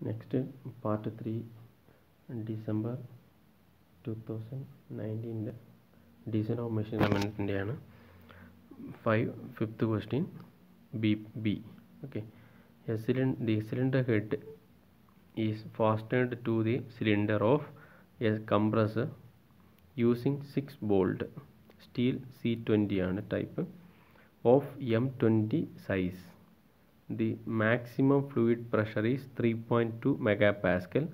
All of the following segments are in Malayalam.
Next, part 3, December 2019, Design of Machine Amendment, 5, 5th question, B, B, okay, the cylinder head is fastened to the cylinder of a compressor using 6 bolt steel C20 and type of M20 size the maximum fluid pressure is 3.2 megapascal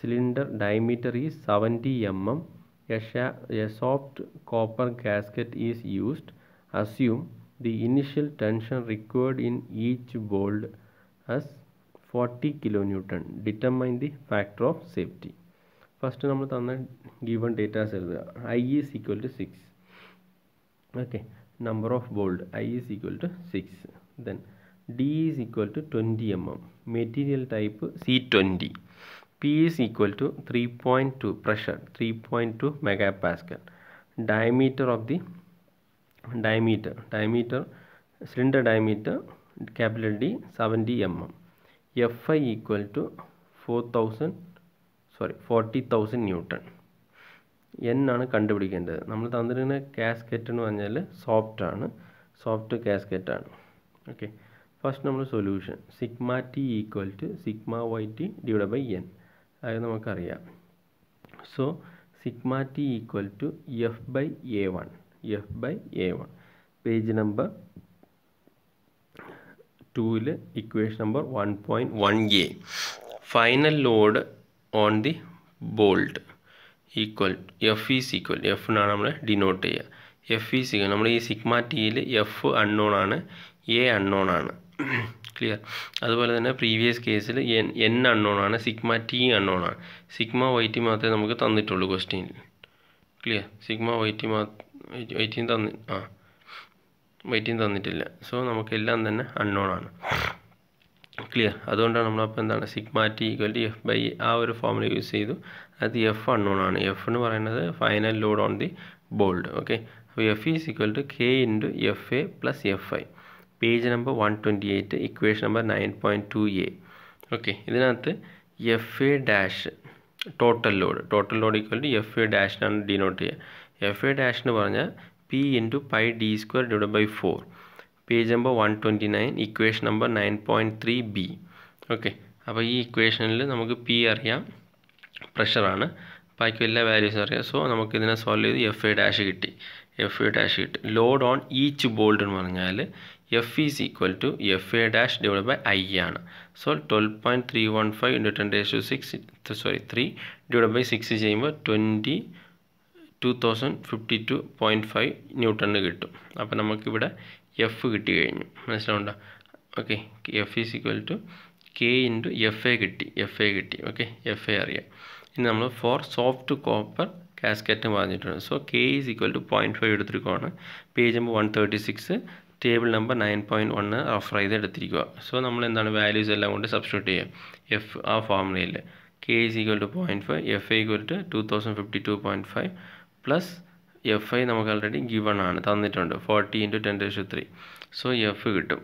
cylinder diameter is 70 mm a, soft copper gasket is used assume the initial tension required in each bolt as 40 kilonewton determine the factor of safety First, number. തന്ന given data is I is equal to six. Okay, number of bolt I is equal to six. Then. D is equal to twenty M M material type C twenty P is equal to three point two pressure three point two mega pascal diameter of the diameter diameter cylinder diameter capital D seventy M M F I equal to four thousand sorry forty thousand newton N ആണ് കണ്ടുപിടിക്കേണ്ടത് നമ്മൾ തന്നിരിക്കുന്ന കാസ്കറ്റ് എന്ന് പറഞ്ഞാൽ സോഫ്റ്റ് ആണ് സോഫ്റ്റ് കാസ്കറ്റ് ആണ് ഓക്കെ ഫസ്റ്റ് നമ്മൾ solution sigma T equal to sigma Y T divide by N അത് നമുക്കറിയാം so sigma T equal to F by A one F by A one page number ടൂവിൽ equation number one point one A final load on the bolt equal F is equal F എന്നാണ് നമ്മൾ ഡിനോട്ട് ചെയ്യുക എഫ് ഈസ് ഈക്വൽ നമ്മൾ ഈ സിഗ്മ ടിയിൽ എഫ് അൺനോൺ ആണ് എ അൺനോൺ ആണ് ക്ലിയർ അതുപോലെ തന്നെ പ്രീവിയസ് കേസിൽ എൻ എൻ അൺനോൺ ആണ് സിഗ്മ ടി അൺനോൺ ആണ് സിഗ്മ വൈ ടി മാത്രമേ നമുക്ക് തന്നിട്ടുള്ളൂ question clear sigma Y T മാ വൈ ടിയും തന്നി ആ വൈ ടിയും തന്നിട്ടില്ല സോ നമുക്കെല്ലാം തന്നെ അൺനോൺ ആണ് ക്ലിയർ അതുകൊണ്ടാണ് നമ്മളപ്പോൾ എന്താണ് sigma T equal to F by ആ ഒരു ഫോമുല യൂസ് ചെയ്തു അത് എഫ് അൺനോൺ ആണ് എഫ് എന്ന് പറയുന്നത് final load on the bolt okay അപ്പോൾ F is equal to K into F A plus F I page number one twenty eight equation number nine point two A okay ഇതിനകത്ത് F A dash total load total load equal to F A ഡാഷിനാണ് ഡിനോട്ട് ചെയ്യുക എഫ് എ ഡാഷ് എന്ന് പറഞ്ഞാൽ P into pi D square divide by four page number one twenty nine equation number nine point three B okay അപ്പോൾ ഈ ഇക്വേഷനിൽ നമുക്ക് പി അറിയാം പ്രഷറാണ് ബാക്കി എല്ലാ വാല്യൂസും അറിയാം സോ നമുക്കിതിനെ സോൾവ് ചെയ്ത് എഫ് എ ഡാഷ് കിട്ടി എഫ് എ ഡാഷ് കിട്ടും ലോഡ് ഓൺ ഈച്ച് ബോൾഡ് എന്ന് പറഞ്ഞാൽ F is equal to F A dash divide by I ആണ് so twelve point three one five into ten dash two six sorry three divide by six ചെയ്യുമ്പോൾ twenty two thousand fifty two point five newton കിട്ടും അപ്പോൾ നമുക്കിവിടെ എഫ് കിട്ടി കഴിഞ്ഞു മനസ്സിലാവുണ്ടോ okay F is equal to K into F A കിട്ടി എഫ് എ കിട്ടി ഓക്കെ എഫ് എ അറിയാം ഇനി നമ്മൾ ഫോർ സോഫ്റ്റ് കോപ്പർ കാസ്കറ്റും പറഞ്ഞിട്ടുണ്ട് so K is equal to point five എടുത്തിരിക്കുവാണ് page number one thirty six table number nine point one refer ചെയ്ത് എടുത്തിരിക്കുക സോ നമ്മൾ എന്താണ് വാല്യൂസ് എല്ലാം കൊണ്ട് സബ്സ്റ്റിറ്റ്യൂട്ട് ചെയ്യുക എഫ് ആ ഫോർമുലയിൽ K is equal to point five F I equal to two thousand fifty two point five plus F I നമുക്ക് ആൾറെഡി ഗിവൺ ആണ് തന്നിട്ടുണ്ട് forty into ten raise to three so F കിട്ടും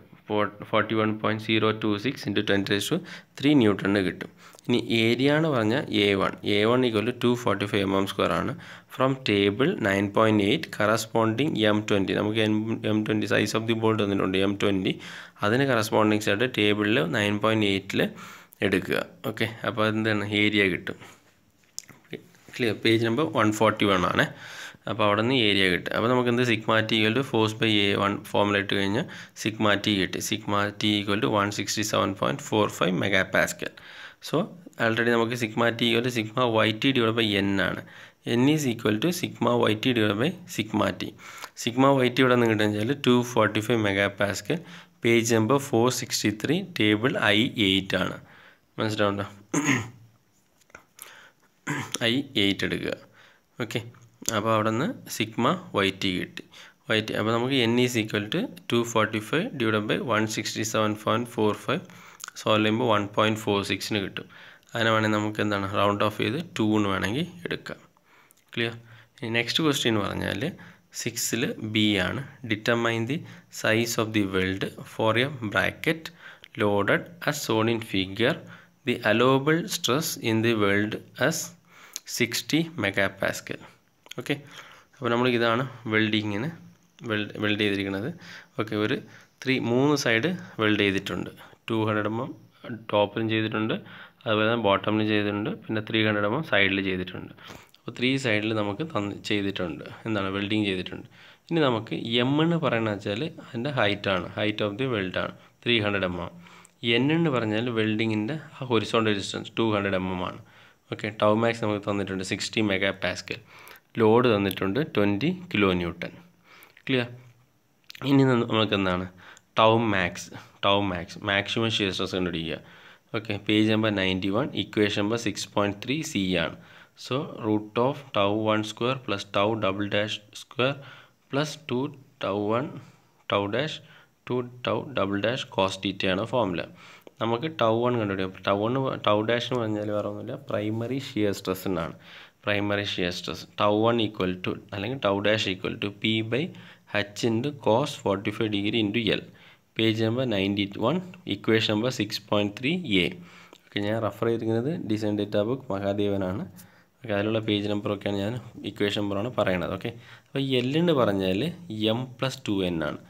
forty one point zero two six into ten raise to three newton കിട്ടും ഇനി ഏരിയ എന്ന് പറഞ്ഞാൽ A one A one equal to forty five M M square ആണ് from table nine point eight corresponding M twenty നമുക്ക് M M twenty size of the bolt തന്നിട്ടുണ്ട് എം ട്വൻറ്റി അതിന് കറസ്പോണ്ടിങ്സ് ആയിട്ട് ടേബിളിൽ നയൻ പോയിൻറ്റ് എയ്റ്റിൽ എടുക്കുക ഓക്കെ അപ്പോൾ അതെന്താണ് ഏരിയ കിട്ടും clear page number one forty one ആണ് അപ്പോൾ അവിടെ നിന്ന് ഏരിയ കിട്ടും അപ്പോൾ നമുക്ക് എന്ത് sigma T equal to force by A one formula ഇട്ട് കഴിഞ്ഞാൽ സിഗ്മ ടി കിട്ടി sigma T equal to one sixty seven point four five mega pascal so already നമുക്ക് സിഗ്മ ടി ഒരു sigma Y T divide by N ആണ് N is equal to sigma Y T divide by sigma T sigma Y T ഇവിടെ നിന്ന് കിട്ടുന്ന വെച്ചാൽ two forty five mega pascal page number four sixty three table I eight ആണ് മനസ്സിലാവുണ്ടോ ഐ എയ്റ്റ് എടുക്കുക ഓക്കെ അപ്പോൾ അവിടെ നിന്ന് സിഗ്മ വൈ ടി കിട്ടി വൈ ടി അപ്പോൾ നമുക്ക് N is equal to two forty five divide by one sixty seven point four five solve ചെയ്യുമ്പോൾ വൺ പോയിൻറ്റ് ഫോർ സിക്സിന് കിട്ടും അതിനെ വേണമെങ്കിൽ നമുക്ക് എന്താണ് റൗണ്ട് ഓഫ് ചെയ്ത് ടു എന്ന് വേണമെങ്കിൽ എടുക്കാം ക്ലിയർ ഇനി നെക്സ്റ്റ് ക്വസ്റ്റ്യൻ പറഞ്ഞാൽ സിക്സിൽ ബി ആണ് determine the size of the weld for a bracket loaded as shown in figure the allowable stress in the weld as sixty mega pascal okay അപ്പോൾ നമ്മൾ ഇതാണ് വെൽഡിങ്ങിന് വെൽഡ് വെൽഡ് ചെയ്തിരിക്കുന്നത് ഓക്കെ ഒരു ത്രീ മൂന്ന് സൈഡ് വെൽഡ് ചെയ്തിട്ടുണ്ട് ടു ഹൺഡ്രഡ് എം എം ടോപ്പിലും ചെയ്തിട്ടുണ്ട് അതുപോലെ തന്നെ ബോട്ടമിലും ചെയ്തിട്ടുണ്ട് പിന്നെ ത്രീ ഹൺഡ്രഡ് എം എം സൈഡിൽ ചെയ്തിട്ടുണ്ട് അപ്പോൾ ത്രീ സൈഡിൽ നമുക്ക് തന്ന് ചെയ്തിട്ടുണ്ട് എന്താണ് വെൽഡിങ് ചെയ്തിട്ടുണ്ട് ഇനി നമുക്ക് എം എന്ന് പറയുന്നത് വെച്ചാൽ അതിൻ്റെ ഹൈറ്റാണ് ഹൈറ്റ് ഓഫ് ദി വെൽഡാണ് three hundred M M N എന്ന് പറഞ്ഞാൽ വെൽഡിങ്ങിൻ്റെ ആ horizontal distance two hundred M M ആണ് ഓക്കെ ടൗമാക്സ് നമുക്ക് തന്നിട്ടുണ്ട് സിക്സ്റ്റി മെഗാ പാസ്കൽ ലോഡ് തന്നിട്ടുണ്ട് ട്വൻറ്റി കിലോ ന്യൂട്ടൺ ക്ലിയർ ഇനി നമുക്ക് എന്താണ് max tau max maximum shear stress കണ്ടുപിടിക്കുക okay page number ninety one equation number six point three C ആണ് so root of tau one square plus tau double dash square plus two tau one tau dash two tau double dash cos ആണ് ഫോമുല നമുക്ക് ടൗ വൺ കണ്ടുപിടിക്കാം ടൗ വൺ ടൗ ഡാഷ് എന്ന് പറഞ്ഞാൽ വേറെ ഒന്നുമില്ല പ്രൈമറി ഷിയർ സ്ട്രെസ് എന്നാണ് primary shear stress tau one equal to അല്ലെങ്കിൽ tau dash equal to P by H into cos forty five degree into L page number ninety one equation number six point three A okay ഞാൻ റെഫർ ചെയ്തിരിക്കുന്നത് ഡിസൈൻ ഡേറ്റാ ബുക്ക് മഹാദേവനാണ് ഓക്കെ അതിലുള്ള പേജ് നമ്പറൊക്കെയാണ് ഞാൻ ഇക്വേഷൻ നമ്പറാണ് പറയണത് ഓക്കെ അപ്പോൾ എല്ലെന്ന് എന്ന് പറഞ്ഞാൽ എം പ്ലസ് ടു എൻ ആണ്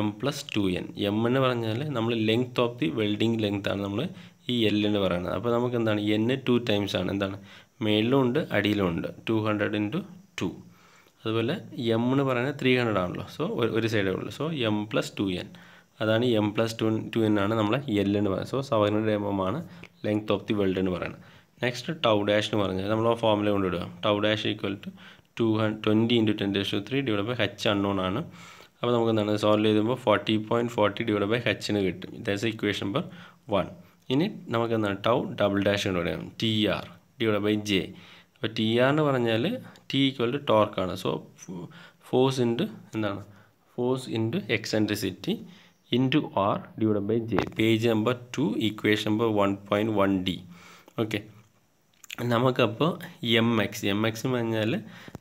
M plus two N M എന്ന് പറഞ്ഞാൽ നമ്മൾ length of the welding length ആണ് നമ്മൾ ഈ എല്ലെന്ന് എന്ന് പറയുന്നത് അപ്പോൾ നമുക്ക് എന്താണ് എൻ ടു ടൈംസ് ആണ് എന്താണ് മേളിലും ഉണ്ട് അടിയിലും ഉണ്ട് ടു ഹൺഡ്രഡ് ഇൻറ്റു ടു അതുപോലെ എം എന്ന് പറയുന്നത് ത്രീ ഹൺഡ്രഡ് ആണല്ലോ സോ ഒരു സൈഡേ ഉള്ളൂ so M plus two N അതാണ് എം പ്ലസ് ടു ടു എന്നാണ് നമ്മൾ എൽ എന്ന് പറയുന്നത് സോ സവർണ ഡയമമാണ് ലെങ്ത് ഓഫ് ദി വേൾഡ് എന്ന് പറയുന്നത് നെക്സ്റ്റ് ടൗ ഡാഷ് എന്ന് പറഞ്ഞാൽ നമ്മൾ ആ ഫോമിലെ കൊണ്ടുവിടുക tau dash equal to two twenty into ten dash three divide by H unknown ആണ് അപ്പോൾ നമുക്ക് എന്താണ് സോൾവ് ചെയ്തുമ്പോൾ forty point forty divide by ഹച്ചിന് കിട്ടും ദാറ്റ്സ് ഇക്വേഷൻ നമ്പർ വൺ ഇനി നമുക്ക് എന്താണ് ടൗ ഡബിൾ ഡാഷ് എന്ന് പറയാം T R divide by J അപ്പോൾ ടി ആർ എന്ന് പറഞ്ഞാൽ ടി ഈക്വൽ ടു ടോർക്കാണ് സോ ഫോഴ്സ് ഇൻറ്റു എന്താണ് force into eccentricity into R divided by J. Page number 2, equation number 1.1D. Okay. നമുക്കപ്പോൾ എം എക്സ് എം എക്സ് എന്ന് പറഞ്ഞാൽ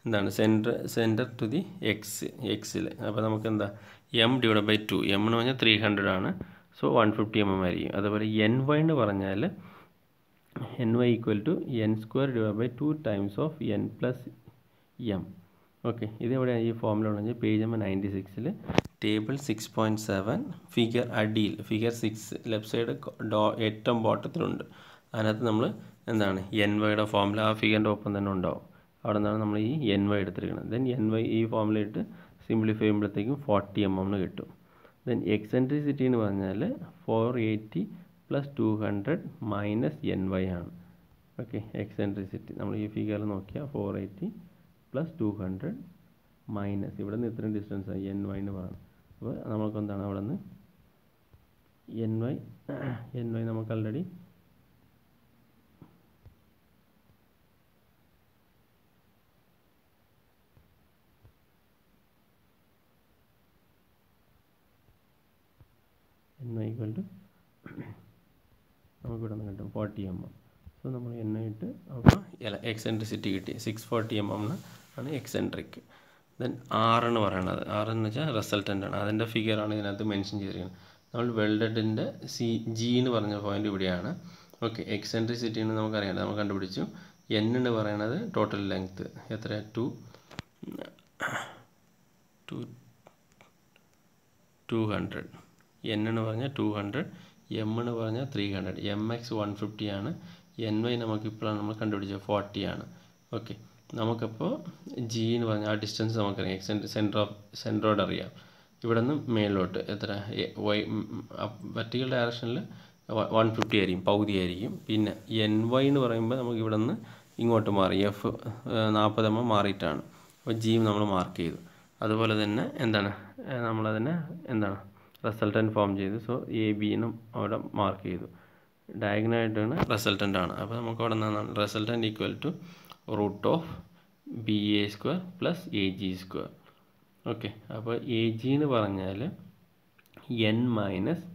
എന്താണ് centre centre to the X എക്സിൽ അപ്പോൾ നമുക്ക് എന്താ M divide by two M എന്ന് പറഞ്ഞാൽ ത്രീ ഹൺഡ്രഡ് ആണ് so one fifty M M ആയിരിക്കും അതുപോലെ എൻ വൈ എന്ന് പറഞ്ഞാൽ N Y equal to N square divide by two times of N plus M okay ഇതെവിടെയാണ് ഈ ഫോമിലുള്ളതെന്ന് വെച്ചാൽ പേജ് നമ്പർ നയൻറ്റി സിക്സിൽ table six point seven figure അടിയിൽ ഫിഗർ സിക്സ് ലെഫ്റ്റ് സൈഡ് ഡോ ഏറ്റവും ബോട്ടത്തിലുണ്ട് അതിനകത്ത് നമ്മൾ എന്താണ് എൻ വൈയുടെ ഫോമുല ആ ഫിഗറിൻ്റെ ഒപ്പം തന്നെ ഉണ്ടാവും അവിടെ നിന്നാണ് നമ്മൾ ഈ എൻ വൈ എടുത്തിരിക്കുന്നത് ദെൻ എൻ വൈ ഈ ഫോമുല ഇട്ട് സിംപ്ലിഫൈ ചെയ്യുമ്പോഴത്തേക്കും ഫോർട്ടി എം എമ്മിന് കിട്ടും ദെൻ എക്സെൻട്രിസിറ്റി എന്ന് പറഞ്ഞാൽ four eighty plus two hundred minus N Y ആണ് ഓക്കെ എക്സെൻട്രിസിറ്റി നമ്മൾ ഈ ഫിഗറിൽ നോക്കിയാൽ four eighty plus two hundred minus ഇവിടെ നിന്ന് ഇത്രയും ആണ് എൻ വൈ എന്ന് പറയുന്നത് അപ്പോൾ നമുക്ക് എന്താണ് അവിടെ നിന്ന് എൻ വൈ എൻ വൈ നമുക്ക് ആൾറെഡി എൻ വൈ ഈക്വൽ നമുക്കിവിടെ നിന്ന് കിട്ടും ഫോർട്ടി എം എം സോ നമ്മൾ എൻ ഇട്ട് അപ്പോൾ എക്സെൻട്രിസിറ്റി കിട്ടി സിക്സ് ഫോർട്ടി എം എം ആണ് എക്സെൻട്രിക്ക് ദെൻ ആർ എന്ന് പറയണത് ആർ എന്ന് വെച്ചാൽ റിസൾട്ടൻ്റ് ആണ് അതിൻ്റെ ഫിഗറാണ് ഇതിനകത്ത് മെൻഷൻ ചെയ്തിരിക്കുന്നത് നമ്മൾ വെൽഡഡിൻ്റെ സി ജി എന്ന് പറഞ്ഞ പോയിൻ്റ് ഇവിടെയാണ് ഓക്കെ എക്സെൻട്രിസിറ്റി എക്സെൻട്രിസിറ്റിന്ന് നമുക്കറിയാം നമ്മൾ കണ്ടുപിടിച്ചു എൻ എന്ന് പറയണത് ടോട്ടൽ ലെങ്ത്ത് എത്ര two two two hundred N എന്ന് പറഞ്ഞാൽ ടു ഹൺഡ്രഡ് എം എന്ന് പറഞ്ഞാൽ three hundred M X one ഫിഫ്റ്റിയാണ് എൻ വൈ നമുക്കിപ്പോഴാണ് നമ്മൾ കണ്ടുപിടിച്ചത് ഫോർട്ടിയാണ് ഓക്കെ നമുക്കിപ്പോൾ ജി എന്ന് പറഞ്ഞ ആ ഡിസ്റ്റൻസ് നമുക്കറിയാം സെൻറ്റർ ഓഫ് സെൻറ്ററോട് അറിയാം ഇവിടെ നിന്ന് മേളിലോട്ട് എത്ര വൈ വെർട്ടിക്കൽ ഡയറക്ഷനിൽ വൺ ഫിഫ്റ്റി ആയിരിക്കും പകുതി ആയിരിക്കും പിന്നെ എൻ വൈ എന്ന് പറയുമ്പോൾ നമുക്ക് ഇവിടെ നിന്ന് ഇങ്ങോട്ട് മാറി എഫ് നാൽപ്പതമ്മ മാറിയിട്ടാണ് അപ്പോൾ ജി നമ്മൾ മാർക്ക് ചെയ്തു അതുപോലെ തന്നെ എന്താണ് നമ്മളതിനെ എന്താണ് റിസൾട്ടൻറ്റ് ഫോം ചെയ്തു സോ എ ബി എന്നും അവിടെ മാർക്ക് ചെയ്തു ഡയഗ്നായിട്ടാണ് റിസൾട്ടൻ്റ് ആണ് അപ്പോൾ നമുക്ക് അവിടെ നിന്നാണ് resultant equal to root of B A square plus A G square okay അപ്പോൾ എ ജി എന്ന് പറഞ്ഞാൽ എൻ മൈനസ്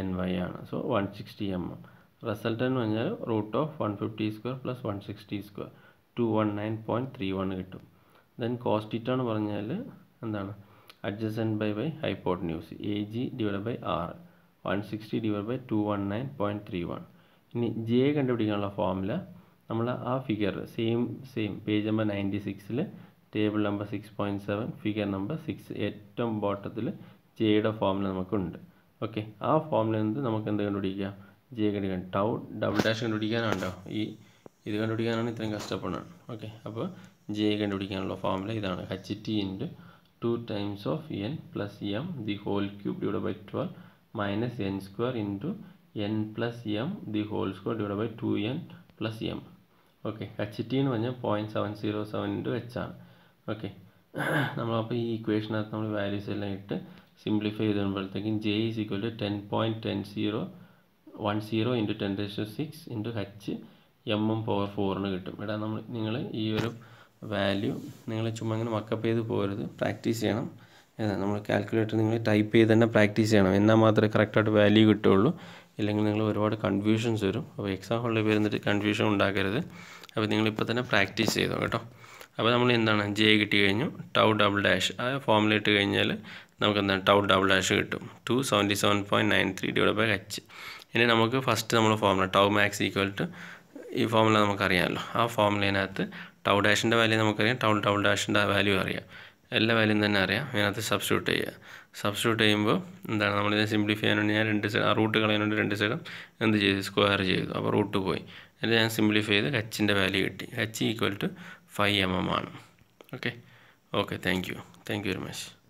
എൻ വൈ ആണ് so one sixty M M result എന്ന് പറഞ്ഞാൽ root of one fifty square plus one sixty square two one nine point three one കിട്ടും ദെൻ കോസ്റ്റിറ്റ എന്ന് പറഞ്ഞാൽ എന്താണ് adjacent by by news A G divide by R one sixty divide by to one nine point three one ഇനി ജെ കണ്ടുപിടിക്കാനുള്ള ഫോർമുല നമ്മൾ ആ figure same same page number ninety സിക്സിൽ table number six point seven figure number six ഏറ്റവും ബോട്ടത്തിൽ ജെയുടെ ഫോമിൽ നമുക്കുണ്ട് ഓക്കെ ആ ഫോമിൽ നിന്ന് നമുക്ക് എന്ത് കണ്ടുപിടിക്കാം ജെ കണ്ടുപിടിക്കാം ടൗ ഡബിൾ ഡാഷ് കണ്ടുപിടിക്കാനാണോ ഈ ഇത് കണ്ടുപിടിക്കാനാണ് ഇത്രയും കഷ്ടപ്പെടുന്നത് ഓക്കെ അപ്പോൾ ജെ കണ്ടുപിടിക്കാനുള്ള ഫോമിൽ ഇതാണ് H T into two times of N plus M the whole cube divide by twelve minus N square into N plus M the whole square divide by two N plus M okay H T എന്ന് പറഞ്ഞാൽ point seven zero seven into H ആണ് ഓക്കെ നമ്മളപ്പോൾ ഈ ഇക്വേഷനകത്ത് നമ്മൾ വാല്യൂസ് എല്ലാം ഇട്ട് സിംപ്ലിഫൈ ചെയ്ത് വരുമ്പോഴത്തേക്കും J is equal to ten point ten zero one zero into ten ratio six into H M M power ഫോറിന് കിട്ടും ഇവിടെ നമ്മൾ നിങ്ങൾ ഈ ഒരു വാല്യൂ നിങ്ങൾ ചുമ്മാ ഇങ്ങനെ മക്കപ്പ് ചെയ്ത് പോകരുത് പ്രാക്ടീസ് ചെയ്യണം നമ്മൾ കാൽക്കുലേറ്റർ നിങ്ങൾ ടൈപ്പ് ചെയ്ത് തന്നെ പ്രാക്ടീസ് ചെയ്യണം എന്നാൽ മാത്രമേ കറക്റ്റായിട്ട് വാല്യൂ കിട്ടുകയുള്ളൂ ഇല്ലെങ്കിൽ നിങ്ങൾ ഒരുപാട് കൺഫ്യൂഷൻസ് വരും അപ്പോൾ എക്സാം ഹോളിൽ വരുന്നിട്ട് കൺഫ്യൂഷൻ ഉണ്ടാക്കരുത് അപ്പോൾ നിങ്ങളിപ്പോൾ തന്നെ പ്രാക്ടീസ് ചെയ്തോ കേട്ടോ അപ്പോൾ നമ്മൾ എന്താണ് ജെ കിട്ടി കഴിഞ്ഞു ടൗ ഡബിൾ ഡാഷ് ആ ഫോമിൽ ഇട്ട് കഴിഞ്ഞാൽ നമുക്ക് എന്താണ് ടൗ ഡബിൾ ഡാഷ് കിട്ടും two seventy seven point nine three divide by H ഇനി നമുക്ക് ഫസ്റ്റ് നമ്മൾ formula tau max equal to ഈ ഫോമുല നമുക്കറിയാമല്ലോ ആ ഫോമുലയിനകത്ത് ടൗ ഡാഷിൻ്റെ വാല്യൂ നമുക്കറിയാം ടൗ ടൗ ഡാഷിൻ്റെ വാല്യൂ അറിയാം എല്ലാ വാല്യൂം തന്നെ അറിയാം അതിനകത്ത് സബ്സ്റ്റിറ്റ്യൂട്ട് ചെയ്യുക സബ്സ്റ്റിറ്റ്യൂട്ട് ചെയ്യുമ്പോൾ എന്താണ് നമ്മൾ ഇതിനെ സിംപ്ലിഫൈ ചെയ്യാൻ വേണ്ടി ഞാൻ രണ്ട് സൈഡ് ആ റൂട്ട് കളയാനുണ്ട് രണ്ട് സൈഡും എന്ത് ചെയ്തു സ്ക്വയർ ചെയ്തു അപ്പോൾ റൂട്ട് പോയി എന്നിട്ട് ഞാൻ സിംപ്ലിഫൈ ചെയ്ത് ഹച്ചിൻ്റെ വാല്യൂ കിട്ടി H equal to five M M ആണ് okay okay thank you thank you very much